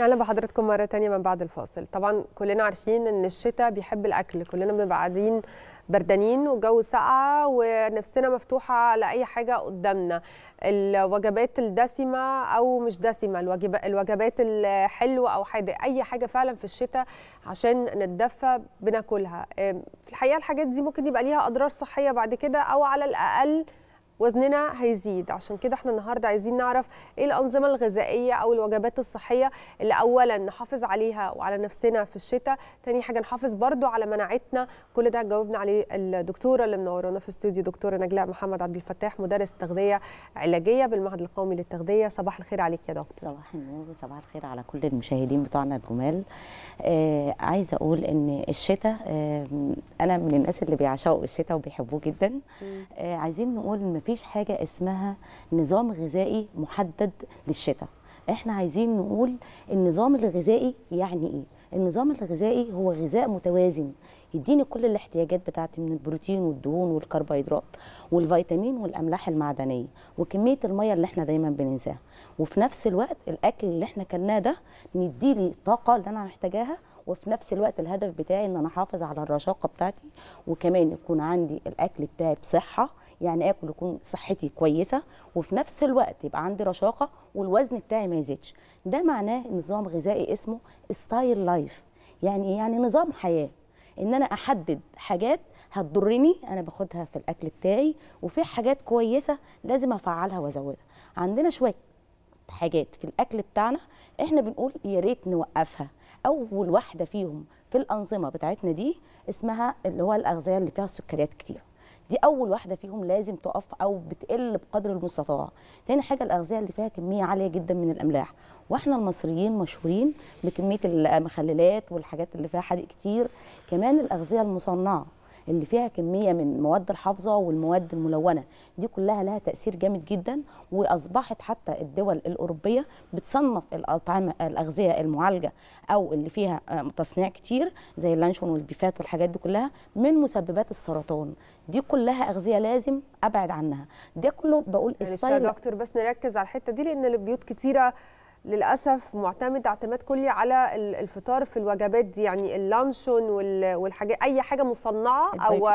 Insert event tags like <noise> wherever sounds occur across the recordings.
اهلا بحضراتكم مره تانية من بعد الفاصل طبعا كلنا عارفين ان الشتاء بيحب الاكل كلنا بنبقى قاعدين بردانين وجو ساقعه ونفسنا مفتوحه على اي حاجه قدامنا الوجبات الدسمه او مش دسمه الوجبات الحلوه او حادق اي حاجه فعلا في الشتاء عشان نتدفى بناكلها في الحقيقه الحاجات دي ممكن يبقى ليها اضرار صحيه بعد كده او على الاقل وزننا هيزيد عشان كده احنا النهارده عايزين نعرف ايه الانظمه الغذائيه او الوجبات الصحيه اللي اولا نحافظ عليها وعلى نفسنا في الشتاء تاني حاجه نحافظ برضو على مناعتنا كل ده جاوبنا عليه الدكتوره اللي منورانا في استوديو دكتوره نجلاء محمد عبد الفتاح مدرس تغذيه علاجيه بالمعهد القومي للتغذيه صباح الخير عليك يا دكتور صباح النور وصباح الخير على كل المشاهدين بتوعنا الجمال آه عايزه اقول ان الشتاء آه انا من الناس اللي بيعشقوا الشتاء وبيحبوه جدا آه عايزين نقول ان مفيش فيش حاجه اسمها نظام غذائي محدد للشتاء احنا عايزين نقول النظام الغذائي يعني ايه النظام الغذائي هو غذاء متوازن يديني كل الاحتياجات بتاعتي من البروتين والدهون والكربوهيدرات والفيتامين والاملاح المعدنيه وكميه الميه اللي احنا دايما بننساها وفي نفس الوقت الاكل اللي احنا كناه ده مديلي الطاقه اللي انا محتاجاها وفي نفس الوقت الهدف بتاعي ان انا احافظ على الرشاقه بتاعتي وكمان يكون عندي الاكل بتاعي بصحه يعني اكل يكون صحتي كويسه وفي نفس الوقت يبقى عندي رشاقه والوزن بتاعي ما يزيدش ده معناه نظام غذائي اسمه ستايل لايف يعني ايه يعني نظام حياه ان انا احدد حاجات هتضرني انا باخدها في الاكل بتاعي وفي حاجات كويسه لازم افعلها وازودها عندنا شويه حاجات في الاكل بتاعنا احنا بنقول يا ريت نوقفها اول واحده فيهم في الانظمه بتاعتنا دي اسمها اللي هو الاغذيه اللي فيها السكريات كتير دي اول واحده فيهم لازم تقف او بتقل بقدر المستطاع تاني حاجه الاغذيه اللي فيها كميه عاليه جدا من الاملاح واحنا المصريين مشهورين بكميه المخللات والحاجات اللي فيها حديق كتير كمان الاغذيه المصنعه اللي فيها كميه من مواد الحافظه والمواد الملونه دي كلها لها تاثير جامد جدا واصبحت حتى الدول الاوروبيه بتصنف الاطعمه الاغذيه المعالجه او اللي فيها آه، تصنيع كتير زي اللانشون والبيفات والحاجات دي كلها من مسببات السرطان دي كلها اغذيه لازم ابعد عنها ده كله بقول يعني دكتور بس نركز على الحته دي لان البيوت كتيره للاسف معتمد اعتماد كلي على الفطار في الوجبات دي يعني اللانشون والحاجات اي حاجه مصنعه او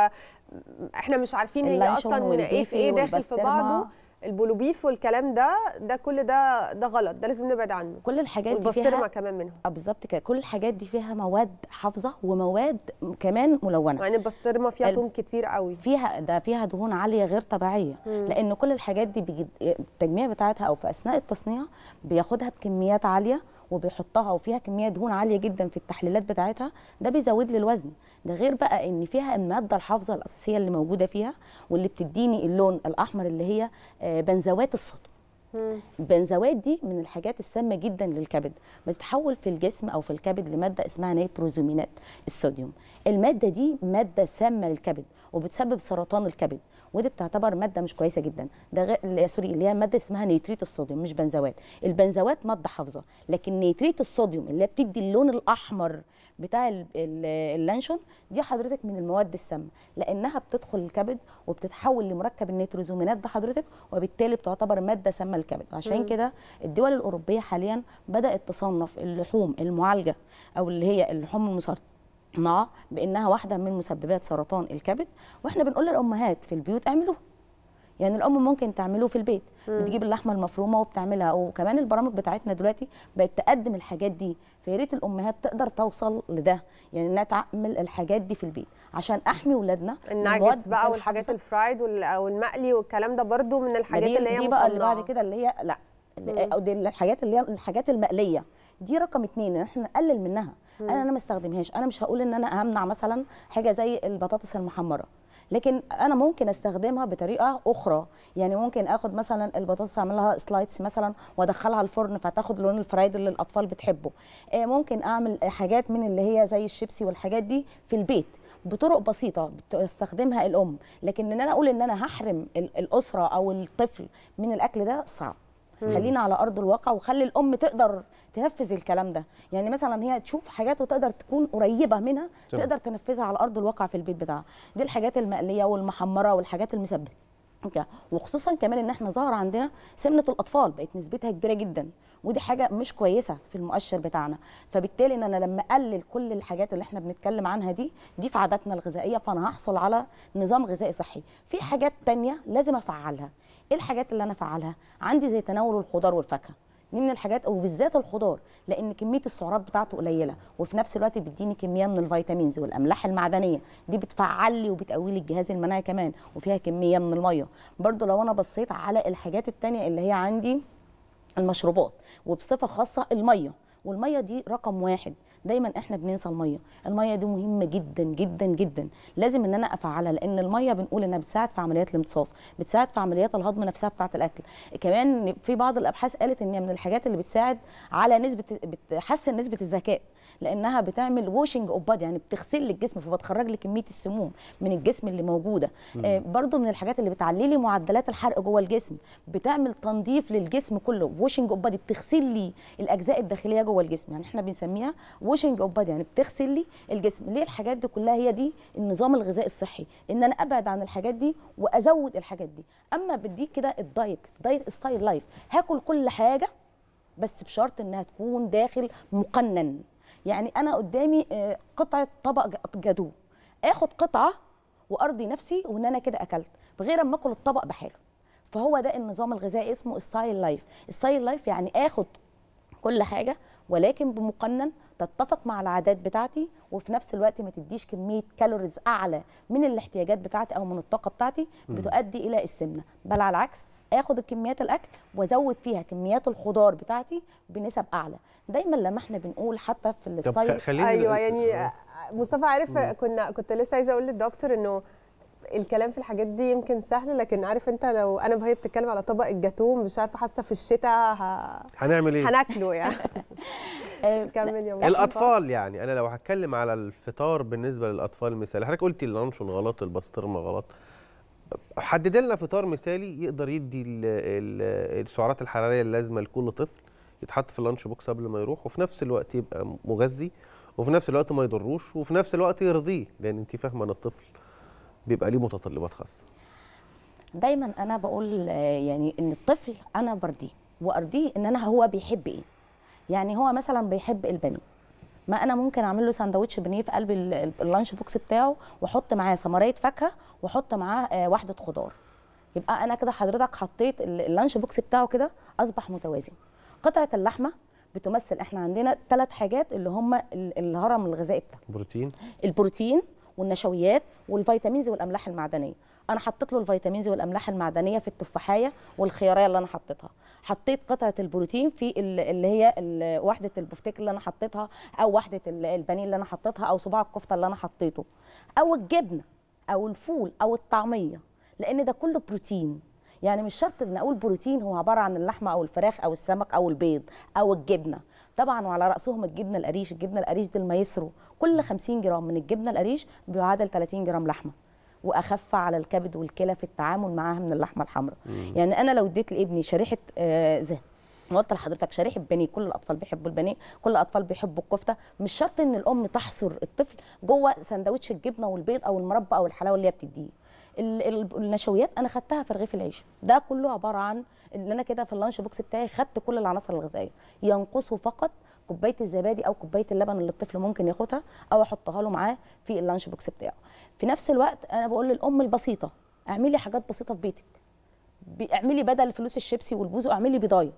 احنا مش عارفين هي اصلا ايه في ايه داخل في بعضه البولوبيف والكلام ده ده كل ده ده غلط ده لازم نبعد عنه كل الحاجات دي فيها كمان منهم آه، بالظبط كده كل الحاجات دي فيها مواد حافظه ومواد كمان ملونه يعني البسطرمه فيها دهون كتير قوي فيها ده فيها دهون عاليه غير طبيعيه مم. لان كل الحاجات دي بيجي التجميع بتاعتها او في اثناء التصنيع بياخدها بكميات عاليه وبيحطها وفيها كميه دهون عاليه جدا في التحليلات بتاعتها ده بيزود لي الوزن ده غير بقى ان فيها الماده الحافظه الاساسيه اللي موجوده فيها واللي بتديني اللون الاحمر اللي هي آه، بنزوات الصوت البنزوات دي من الحاجات السامه جدا للكبد بتتحول في الجسم او في الكبد لماده اسمها نيتروزومينات الصوديوم الماده دي ماده سامه للكبد وبتسبب سرطان الكبد ودي بتعتبر ماده مش كويسه جدا ده غ... سوري اللي هي ماده اسمها نيتريت الصوديوم مش بنزوات البنزوات ماده حافظه لكن نيتريت الصوديوم اللي بتدي اللون الاحمر بتاع اللانشون دي حضرتك من المواد السامه لانها بتدخل الكبد وبتتحول لمركب النيتروزومينات ده حضرتك وبالتالي بتعتبر ماده سامه الكبد عشان كده الدول الاوروبيه حاليا بدات تصنف اللحوم المعالجه او اللي هي اللحوم المصنعه بانها واحده من مسببات سرطان الكبد واحنا بنقول للامهات في البيوت اعملوه يعني الام ممكن تعمله في البيت مم. بتجيب اللحمه المفرومه وبتعملها وكمان البرامج بتاعتنا دلوقتي بقت تقدم الحاجات دي فيا ريت الامهات تقدر توصل لده يعني انها تعمل الحاجات دي في البيت عشان احمي ولادنا الناجتس بقى والحاجات الفرايد والمقلي والكلام ده برده من الحاجات دي اللي هي دي بقى اللي بعد كده اللي هي لا او دي الحاجات اللي هي الحاجات المقليه دي رقم اثنين ان احنا نقلل منها انا انا ما استخدمهاش انا مش هقول ان انا همنع مثلا حاجه زي البطاطس المحمره لكن انا ممكن استخدمها بطريقه اخرى يعني ممكن اخد مثلا البطاطس اعملها سلايتس سلايدز مثلا وادخلها الفرن فتاخد لون الفرايد اللي الاطفال بتحبه آه، ممكن اعمل حاجات من اللي هي زي الشيبسي والحاجات دي في البيت بطرق بسيطه بتستخدمها الام لكن ان انا اقول ان انا هحرم الاسره او الطفل من الاكل ده صعب خلينا على ارض الواقع وخلي الام تقدر تنفذ الكلام ده يعني مثلا هي تشوف حاجات وتقدر تكون قريبه منها طبعا. تقدر تنفذها على ارض الواقع في البيت بتاعها دي الحاجات المقليه والمحمره والحاجات المسبكه وخصوصا كمان ان احنا ظهر عندنا سمنه الاطفال بقت نسبتها كبيره جدا ودي حاجه مش كويسه في المؤشر بتاعنا فبالتالي ان انا لما اقلل كل الحاجات اللي احنا بنتكلم عنها دي دي في عاداتنا الغذائيه فانا هحصل على نظام غذائي صحي في حاجات تانية لازم افعلها ايه الحاجات اللي انا افعلها عندي زي تناول الخضار والفاكهه دي من الحاجات وبالذات الخضار لان كميه السعرات بتاعته قليله وفي نفس الوقت بيديني كميه من الفيتامينز والاملاح المعدنيه دي بتفعل لي وبتقوي لي الجهاز المناعي كمان وفيها كميه من الميه برضو لو انا بصيت على الحاجات التانية اللي هي عندي المشروبات وبصفه خاصه الميه والميه دي رقم واحد دايما احنا بننسى الميه الميه دي مهمه جدا جدا جدا لازم ان انا افعلها لان الميه بنقول انها بتساعد في عمليات الامتصاص بتساعد في عمليات الهضم نفسها بتاعه الاكل كمان في بعض الابحاث قالت ان من الحاجات اللي بتساعد على نسبه بتحسن نسبه الذكاء لانها بتعمل ووشنج اوف يعني بتغسل لي الجسم فبتخرج لي كميه السموم من الجسم اللي موجوده آه برضو من الحاجات اللي بتعلي لي معدلات الحرق جوه الجسم بتعمل تنظيف للجسم كله ووشنج اوف بتغسل لي الاجزاء الداخليه جوه الجسم يعني احنا بنسميها ووشنج اوف يعني بتغسل لي الجسم ليه الحاجات دي كلها هي دي النظام الغذائي الصحي ان انا ابعد عن الحاجات دي وازود الحاجات دي اما بديك كده الدايت دايت ستايل لايف هاكل كل حاجه بس بشرط انها تكون داخل مقنن يعني انا قدامي آه، قطعه طبق جدو اخد قطعه وارضي نفسي وان انا كده اكلت بغير اما اكل الطبق بحاله فهو ده النظام الغذائي اسمه ستايل لايف ستايل لايف يعني اخد كل حاجه ولكن بمقنن تتفق مع العادات بتاعتي وفي نفس الوقت ما تديش كميه كالوريز اعلى من الاحتياجات بتاعتي او من الطاقه بتاعتي بتؤدي الى السمنه بل على العكس اخد الكميات الاكل وازود فيها كميات الخضار بتاعتي بنسب اعلى دايما لما احنا بنقول حتى في الستايل ايوه يعني آه. مصطفى عارف كنا كنت لسه عايزه اقول للدكتور انه الكلام في الحاجات دي يمكن سهل لكن عارف انت لو انا وهي بتتكلم على طبق الجاتوه مش عارفه حاسه في الشتاء ه... هنعمل ايه؟ هناكله يعني <laughs> آه، كمل يا الاطفال يعني انا لو هتكلم على الفطار بالنسبه للاطفال مثال حضرتك قلتي اللانشون غلط البسطرمه غلط حدد لنا فطار مثالي يقدر يدي السعرات الحراريه اللازمه لكل طفل يتحط في اللانش بوكس قبل ما يروح وفي نفس الوقت يبقى مغذي وفي نفس الوقت ما يضروش وفي نفس الوقت يرضيه لان انت فاهمه ان الطفل بيبقى ليه متطلبات خاصه دايما انا بقول آه، يعني ان الطفل انا برضيه وارضيه ان انا هو بيحب ايه يعني هو مثلا بيحب البني ما انا ممكن اعمل له ساندوتش بنيه في قلب اللانش بوكس بتاعه واحط معاه سمرايه فاكهه واحط معاه آه، وحده خضار يبقى انا كده حضرتك حطيت اللانش بوكس بتاعه كده اصبح متوازن قطعه اللحمه بتمثل احنا عندنا ثلاث حاجات اللي هم الهرم الغذائي بتاعنا البروتين البروتين والنشويات والفيتامينز والاملاح المعدنيه انا حطيت له الفيتامينز والاملاح المعدنيه في التفاحيه والخياريه اللي انا حطيتها حطيت قطعه البروتين في اللي هي وحده البفتيك اللي انا حطيتها او وحده البانيه اللي انا حطيتها او صباع الكفته اللي انا حطيته او الجبنه او الفول او الطعميه لان ده كله بروتين يعني مش شرط ان اقول بروتين هو عباره عن اللحمه او الفراخ او السمك او البيض او الجبنه طبعا وعلى راسهم الجبنه القريش الجبنه القريش دي المايسترو كل 50 جرام من الجبنه القريش بيعادل 30 جرام لحمه واخف على الكبد والكلى في التعامل معاها من اللحمه الحمراء يعني انا لو اديت لابني شريحه آه وقلت لحضرتك شريحه بانيه كل الاطفال بيحبوا البانيه كل الاطفال بيحبوا الكفته مش شرط ان الام تحصر الطفل جوه سندوتش الجبنه والبيض او المربى او الحلاوه اللي هي بتديه النشويات انا خدتها في رغيف العيش ده كله عباره عن ان انا كده في اللانش بوكس بتاعي خدت كل العناصر الغذائيه ينقصه فقط كوبايه الزبادي او كوبايه اللبن اللي الطفل ممكن ياخدها او احطها له معاه في اللانش بوكس بتاعه في نفس الوقت انا بقول للام البسيطه اعملي حاجات بسيطه في بيتك اعملي بدل فلوس الشيبسي والبوزو اعملي بيضايه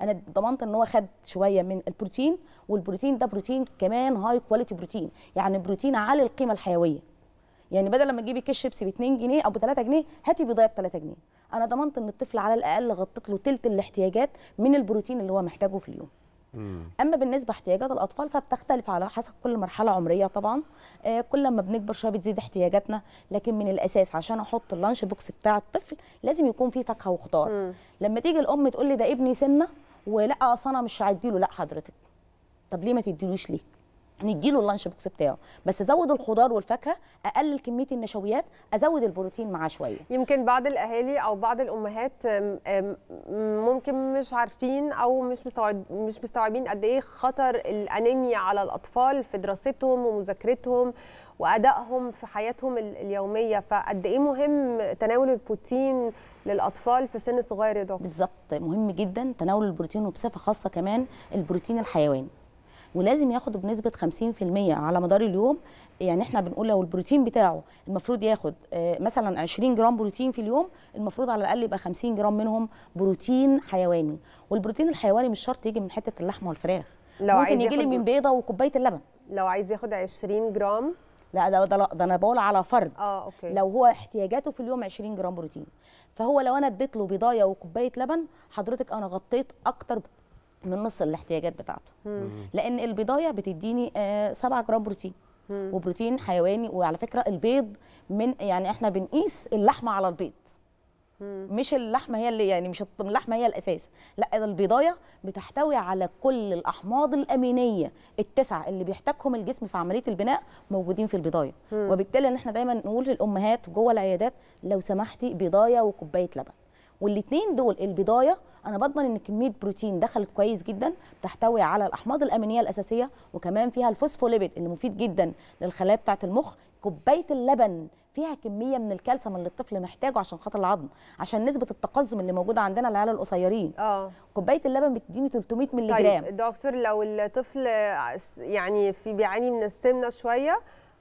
انا ضمنت ان هو خد شويه من البروتين والبروتين ده بروتين كمان هاي كواليتي بروتين يعني بروتين عالي القيمه الحيويه يعني بدل ما تجيبي كيس شيبسي ب 2 جنيه او ب 3 جنيه هاتي بيضايه ب 3 جنيه انا ضمنت ان الطفل على الاقل غطيت له ثلث الاحتياجات من البروتين اللي هو محتاجه في اليوم اما بالنسبه احتياجات الاطفال فبتختلف على حسب كل مرحله عمريه طبعا آه كل ما بنكبر شويه بتزيد احتياجاتنا لكن من الاساس عشان احط اللانش بوكس بتاع الطفل لازم يكون فيه فاكهه وخضار لما تيجي الام تقول لي ده ابني سمنه ولا اصل انا مش له لا حضرتك طب ليه ما تديلوش ليه نديله اللانش بوكس بتاعه بس ازود الخضار والفاكهه اقلل كميه النشويات ازود البروتين معاه شويه يمكن بعض الاهالي او بعض الامهات ممكن مش عارفين او مش مستوعب مش مستوعبين قد ايه خطر الانيميا على الاطفال في دراستهم ومذاكرتهم وادائهم في حياتهم اليوميه فقد ايه مهم تناول البروتين للاطفال في سن صغير يا دكتور بالظبط مهم جدا تناول البروتين وبصفه خاصه كمان البروتين الحيواني ولازم ياخده بنسبه 50% على مدار اليوم يعني احنا بنقول لو البروتين بتاعه المفروض ياخد آه، مثلا 20 جرام بروتين في اليوم المفروض على الاقل يبقى 50 جرام منهم بروتين حيواني والبروتين الحيواني مش شرط يجي من حته اللحمه والفراخ لو ممكن يجي لي من بيضه وكوبايه اللبن لو عايز ياخد 20 جرام لا ده ده, ده انا بقول على فرد اه اوكي لو هو احتياجاته في اليوم 20 جرام بروتين فهو لو انا اديت له بيضايه وكوبايه لبن حضرتك انا غطيت اكتر من نص الاحتياجات بتاعته مم. لان البضايه بتديني 7 آه، جرام بروتين مم. وبروتين حيواني وعلى فكره البيض من يعني احنا بنقيس اللحمه على البيض مم. مش اللحمه هي اللي يعني مش اللحمه هي الاساس لا البضايه بتحتوي على كل الاحماض الامينيه التسعه اللي بيحتاجهم الجسم في عمليه البناء موجودين في البضايه وبالتالي ان احنا دايما نقول للامهات جوه العيادات لو سمحتي بضايه وكوبايه لبن والاثنين دول البضايه انا بضمن ان كميه بروتين دخلت كويس جدا تحتوي على الاحماض الامينيه الاساسيه وكمان فيها الفوسفوليبيد اللي مفيد جدا للخلايا بتاعه المخ كوبايه اللبن فيها كميه من الكالسيوم اللي الطفل محتاجه عشان خاطر العظم عشان نسبه التقزم اللي موجوده عندنا العيال القصيرين اه كوبايه اللبن بتديني 300 مللي طيب جرام طيب دكتور لو الطفل يعني في بيعاني من السمنه شويه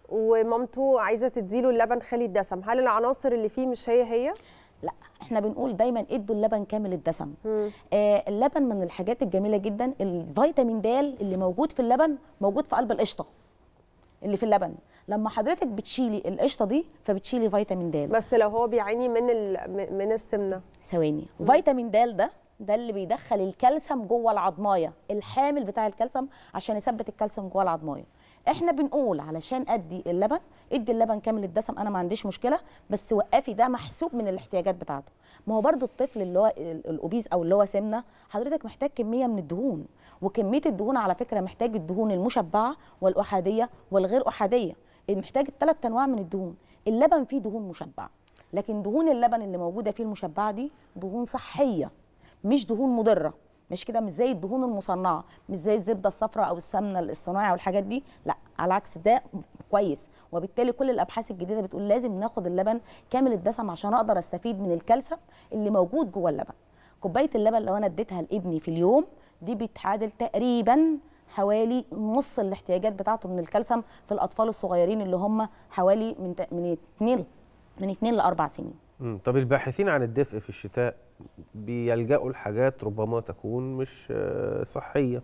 ومامته عايزه تديله اللبن خالي الدسم هل العناصر اللي فيه مش هي هي لا احنا بنقول دايما ادوا اللبن كامل الدسم آه اللبن من الحاجات الجميله جدا الفيتامين د اللي موجود في اللبن موجود في قلب القشطه اللي في اللبن لما حضرتك بتشيلي القشطه دي فبتشيلي فيتامين د بس لو هو بيعاني من من السمنه ثواني فيتامين د ده ده اللي بيدخل الكالسيوم جوه العظمايه الحامل بتاع الكالسيوم عشان يثبت الكالسيوم جوه العظمايه احنا بنقول علشان ادي اللبن ادي اللبن كامل الدسم انا ما عنديش مشكله بس وقفي ده محسوب من الاحتياجات بتاعته ما هو برده الطفل اللي هو الاوبيز او اللي هو سمنه حضرتك محتاج كميه من الدهون وكميه الدهون على فكره محتاج الدهون المشبعه والاحاديه والغير احاديه إيه، محتاج الثلاث انواع من الدهون اللبن فيه دهون مشبعه لكن دهون اللبن اللي موجوده فيه المشبعه دي دهون صحيه مش دهون مضره مش كده مش زي الدهون المصنعه مش زي الزبده الصفراء او السمنه الصناعي والحاجات دي لا على العكس ده كويس وبالتالي كل الابحاث الجديده بتقول لازم ناخد اللبن كامل الدسم عشان اقدر استفيد من الكالسيوم اللي موجود جوه اللبن كوبايه اللبن لو انا اديتها لابني في اليوم دي بتعادل تقريبا حوالي نص الاحتياجات بتاعته من الكالسيوم في الاطفال الصغيرين اللي هم حوالي من من 2 من 2 ل 4 سنين طب الباحثين عن الدفء في الشتاء بيلجأوا لحاجات ربما تكون مش آه، صحية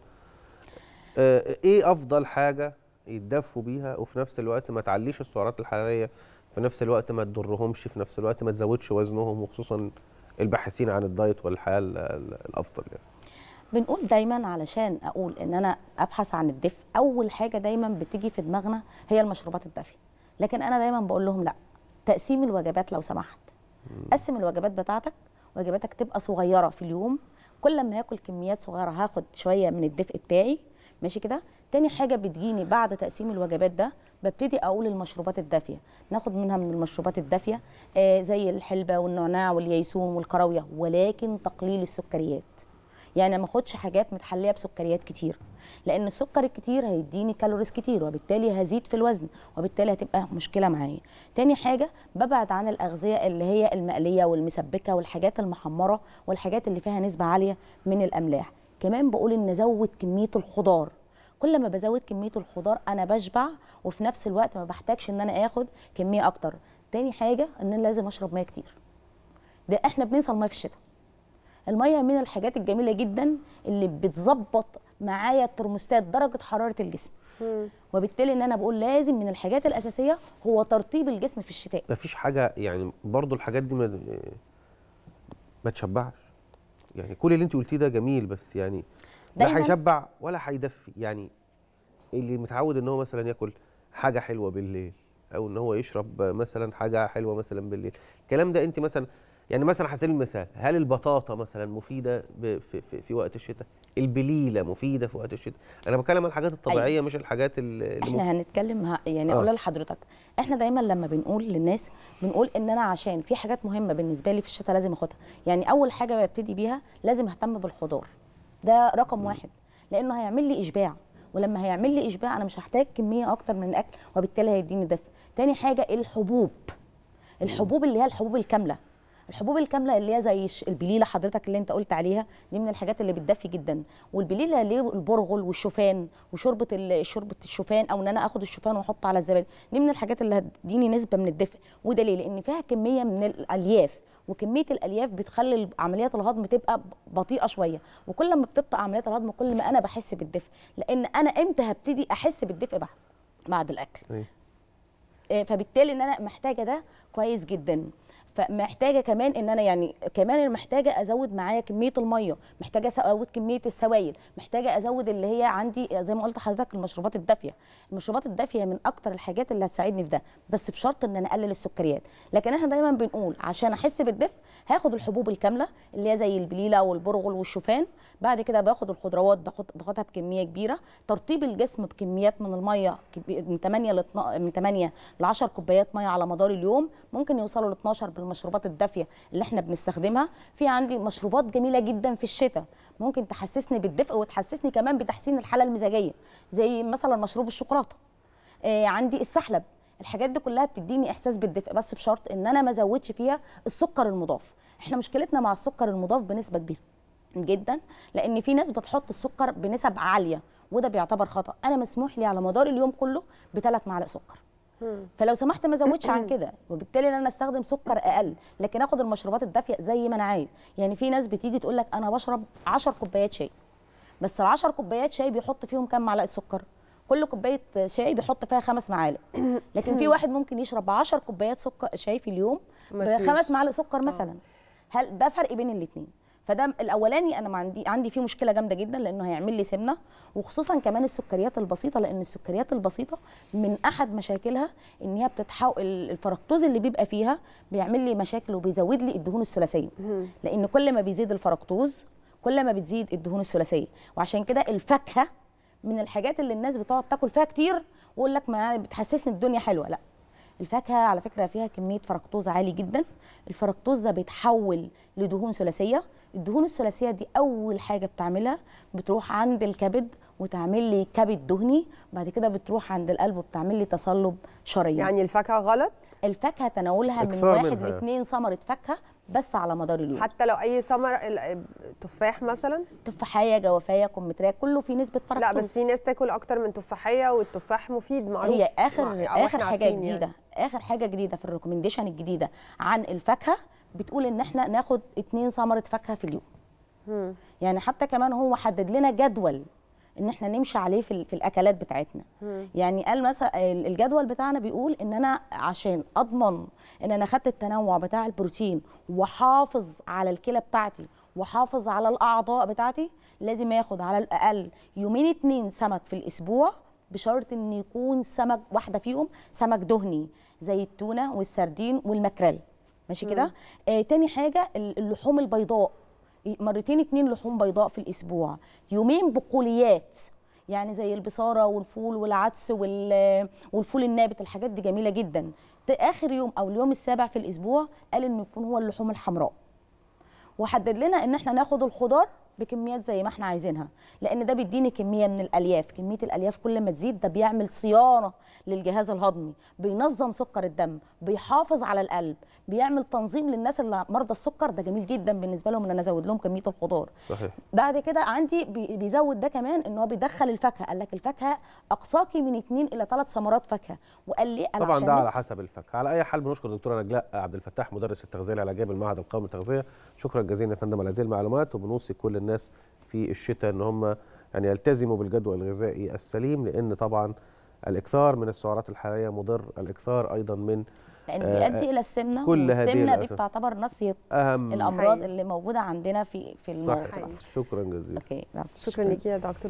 آه، ايه افضل حاجة يتدفوا بيها وفي نفس الوقت ما تعليش السعرات الحرارية في نفس الوقت ما تضرهمش في نفس الوقت ما تزودش وزنهم وخصوصا الباحثين عن الدايت والحياة الافضل يعني بنقول دايما علشان اقول ان انا ابحث عن الدفء اول حاجة دايما بتيجي في دماغنا هي المشروبات الدافية لكن انا دايما بقول لهم لا تقسيم الوجبات لو سمحت قسم الوجبات بتاعتك وجباتك تبقى صغيره في اليوم كل ما هاكل كميات صغيره هاخد شويه من الدفء بتاعي ماشي كده تاني حاجه بتجيني بعد تقسيم الوجبات ده ببتدي اقول المشروبات الدافيه ناخد منها من المشروبات الدافيه آه زي الحلبه والنعناع والييسون والكراويه ولكن تقليل السكريات يعني ما اخدش حاجات متحليه بسكريات كتير لان السكر الكتير هيديني كالوريز كتير وبالتالي هزيد في الوزن وبالتالي هتبقى مشكله معايا تاني حاجه ببعد عن الاغذيه اللي هي المقليه والمسبكه والحاجات المحمره والحاجات اللي فيها نسبه عاليه من الاملاح كمان بقول ان ازود كميه الخضار كل ما بزود كميه الخضار انا بشبع وفي نفس الوقت ما بحتاجش ان انا اخد كميه اكتر تاني حاجه ان انا لازم اشرب ميه كتير ده احنا بننسى الميه في الشتاء الميه من الحاجات الجميله جدا اللي بتظبط معايا الترموستات درجه حراره الجسم وبالتالي ان انا بقول لازم من الحاجات الاساسيه هو ترطيب الجسم في الشتاء مفيش حاجه يعني برضو الحاجات دي ما ما تشبعش يعني كل اللي انت قلتيه ده جميل بس يعني لا هيشبع ولا هيدفي يعني اللي متعود ان هو مثلا ياكل حاجه حلوه بالليل او ان هو يشرب مثلا حاجه حلوه مثلا بالليل الكلام ده انت مثلا يعني مثلا هسيب المثال هل البطاطا مثلا مفيده في, في, في وقت الشتاء البليله مفيده في وقت الشتاء انا بتكلم عن الحاجات الطبيعيه أيوة. مش الحاجات اللي احنا هنتكلم يعني اقول آه. لحضرتك احنا دايما لما بنقول للناس بنقول ان انا عشان في حاجات مهمه بالنسبه لي في الشتاء لازم اخدها يعني اول حاجه ببتدي بيها لازم اهتم بالخضار ده رقم م. واحد لانه هيعمل لي اشباع ولما هيعمل لي اشباع انا مش هحتاج كميه اكتر من الاكل وبالتالي هيديني دفء تاني حاجه الحبوب الحبوب اللي هي الحبوب الكامله الحبوب الكامله اللي هي زي البليله حضرتك اللي انت قلت عليها دي من الحاجات اللي بتدفي جدا والبليله ليه البرغل والشوفان وشوربه شوربه الشوفان او ان انا اخد الشوفان واحطه على الزبادي دي من الحاجات اللي هتديني نسبه من الدفء وده ليه لان فيها كميه من الالياف وكميه الالياف بتخلي عمليات الهضم تبقى بطيئه شويه وكل ما بتبطا عمليات الهضم كل ما انا بحس بالدفء لان انا امتى هبتدي احس بالدفء بعد بعد الاكل أيوه. آه، فبالتالي ان انا محتاجه ده كويس جدا فمحتاجه كمان ان انا يعني كمان انا محتاجه ازود معايا كميه الميه محتاجه ازود كميه السوائل محتاجه ازود اللي هي عندي زي ما قلت لحضرتك المشروبات الدافيه المشروبات الدافيه من اكتر الحاجات اللي هتساعدني في ده بس بشرط ان انا اقلل السكريات لكن احنا دايما بنقول عشان احس بالدفء هاخد الحبوب الكامله اللي هي زي البليله والبرغل والشوفان بعد كده باخد الخضروات باخد باخدها بكميه كبيره ترطيب الجسم بكميات من الميه من 8 ل من 8 ل 10 كوبايات ميه على مدار اليوم ممكن يوصلوا ل 12 بالميه المشروبات الدافيه اللي احنا بنستخدمها في عندي مشروبات جميله جدا في الشتاء ممكن تحسسني بالدفء وتحسسني كمان بتحسين الحاله المزاجيه زي مثلا مشروب الشوكولاته آه عندي السحلب الحاجات دي كلها بتديني احساس بالدفء بس بشرط ان انا ما ازودش فيها السكر المضاف احنا مشكلتنا مع السكر المضاف بنسبه كبيره جدا لان في ناس بتحط السكر بنسب عاليه وده بيعتبر خطا انا مسموح لي على مدار اليوم كله بثلاث معالق سكر فلو سمحت ما ازودش عن كده وبالتالي ان انا استخدم سكر اقل لكن اخد المشروبات الدافيه زي ما انا عايز يعني في ناس بتيجي تقول لك انا بشرب 10 كوبايات شاي بس ال 10 كوبايات شاي بيحط فيهم كام معلقه سكر كل كوبايه شاي بيحط فيها خمس معالق <coughs> لكن في واحد ممكن يشرب 10 كوبايات سكر شاي في اليوم بخمس معالق سكر آه. مثلا هل ده فرق بين الاثنين فده الاولاني انا ما عندي عندي فيه مشكله جامده جدا لانه هيعمل لي سمنه وخصوصا كمان السكريات البسيطه لان السكريات البسيطه من احد مشاكلها ان هي بتتحول الفركتوز اللي بيبقى فيها بيعمل لي مشاكل وبيزود لي الدهون الثلاثيه لان كل ما بيزيد الفركتوز كل ما بتزيد الدهون الثلاثيه وعشان كده الفاكهه من الحاجات اللي الناس بتقعد تاكل فيها كتير ويقول لك ما بتحسسني الدنيا حلوه لا الفاكهه على فكره فيها كميه فركتوز عالي جدا الفركتوز ده بيتحول لدهون ثلاثيه الدهون الثلاثيه دي اول حاجه بتعملها بتروح عند الكبد وتعمل لي كبد دهني بعد كده بتروح عند القلب وبتعمل لي تصلب شرايين يعني الفاكهه غلط الفاكهه تناولها من واحد لاثنين ثمره فاكهه بس على مدار اليوم حتى لو اي ثمر تفاح مثلا تفاحيه جوافيه كمثريه كله في نسبه فرق لا بس في ناس تاكل اكتر من تفاحيه والتفاح مفيد معروف هي اخر يعني اخر حاجه يعني. جديده يعني. اخر حاجه جديده في الريكومنديشن الجديده عن الفاكهه بتقول ان احنا ناخد اتنين ثمره فاكهه في اليوم مم. يعني حتى كمان هو حدد لنا جدول ان احنا نمشي عليه في, في الاكلات بتاعتنا مم. يعني قال مثلا الجدول بتاعنا بيقول ان انا عشان اضمن ان انا خدت التنوع بتاع البروتين واحافظ على الكلى بتاعتي واحافظ على الاعضاء بتاعتي لازم اخد على الاقل يومين اتنين سمك في الاسبوع بشرط ان يكون سمك واحده فيهم سمك دهني زي التونه والسردين والمكرل ماشي كده آه تاني حاجه اللحوم البيضاء مرتين اتنين لحوم بيضاء في الاسبوع يومين بقوليات يعني زي البصاره والفول والعدس والفول النابت الحاجات دي جميله جدا اخر يوم او اليوم السابع في الاسبوع قال انه يكون هو اللحوم الحمراء وحدد لنا ان احنا ناخد الخضار بكميات زي ما احنا عايزينها لان ده بيديني كميه من الالياف كميه الالياف كل ما تزيد ده بيعمل صيانه للجهاز الهضمي بينظم سكر الدم بيحافظ على القلب بيعمل تنظيم للناس اللي مرضى السكر ده جميل جدا بالنسبه لهم ان انا ازود لهم كميه الخضار صحيح. بعد كده عندي بيزود ده كمان ان هو بيدخل الفاكهه قال لك الفاكهه اقصاكي من 2 الى 3 ثمرات فاكهه وقال لي انا طبعا ده على حسب الفاكهه على اي حال بنشكر الدكتوره نجلاء عبد الفتاح مدرس التغذيه العلاجيه بالمعهد القومي للتغذيه شكرا جزيلا يا فندم على هذه المعلومات وبنوصي كل الناس الناس في الشتاء ان هم يعني يلتزموا بالجدول الغذائي السليم لان طبعا الاكثار من السعرات الحراريه مضر الاكثار ايضا من آه بيؤدي الى السمنه كل والسمنه دي بتعتبر نصيه اهم الامراض حقيقي. اللي موجوده عندنا في في, في شكرا جزيلا اوكي نعم. شكرا لك يا دكتور